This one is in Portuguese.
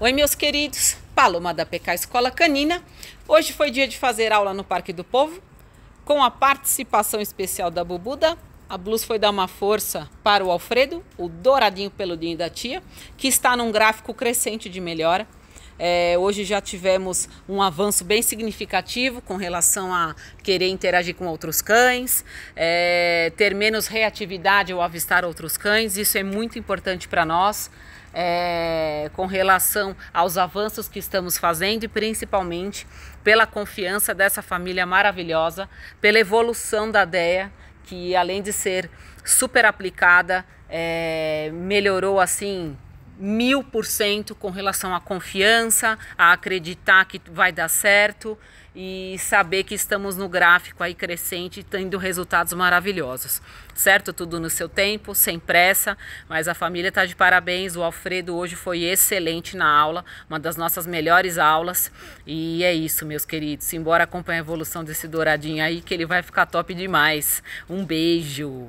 Oi, meus queridos. Paloma da PK Escola Canina. Hoje foi dia de fazer aula no Parque do Povo, com a participação especial da Bubuda. A Blues foi dar uma força para o Alfredo, o douradinho peludinho da tia, que está num gráfico crescente de melhora. É, hoje já tivemos um avanço bem significativo com relação a querer interagir com outros cães, é, ter menos reatividade ao avistar outros cães, isso é muito importante para nós. É, com relação aos avanços que estamos fazendo e principalmente pela confiança dessa família maravilhosa, pela evolução da DEA, que além de ser super aplicada, é, melhorou assim mil por cento com relação à confiança, a acreditar que vai dar certo e saber que estamos no gráfico aí crescente, tendo resultados maravilhosos. Certo? Tudo no seu tempo, sem pressa, mas a família está de parabéns. O Alfredo hoje foi excelente na aula, uma das nossas melhores aulas. E é isso, meus queridos. Embora acompanhe a evolução desse douradinho aí, que ele vai ficar top demais. Um beijo!